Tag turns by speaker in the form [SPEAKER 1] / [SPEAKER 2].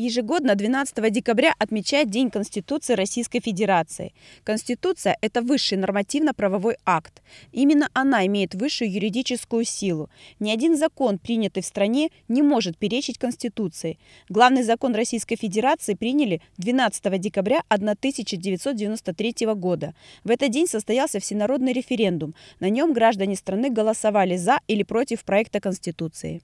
[SPEAKER 1] Ежегодно 12 декабря отмечает День Конституции Российской Федерации. Конституция – это высший нормативно-правовой акт. Именно она имеет высшую юридическую силу. Ни один закон, принятый в стране, не может перечить Конституции. Главный закон Российской Федерации приняли 12 декабря 1993 года. В этот день состоялся всенародный референдум. На нем граждане страны голосовали за или против проекта Конституции.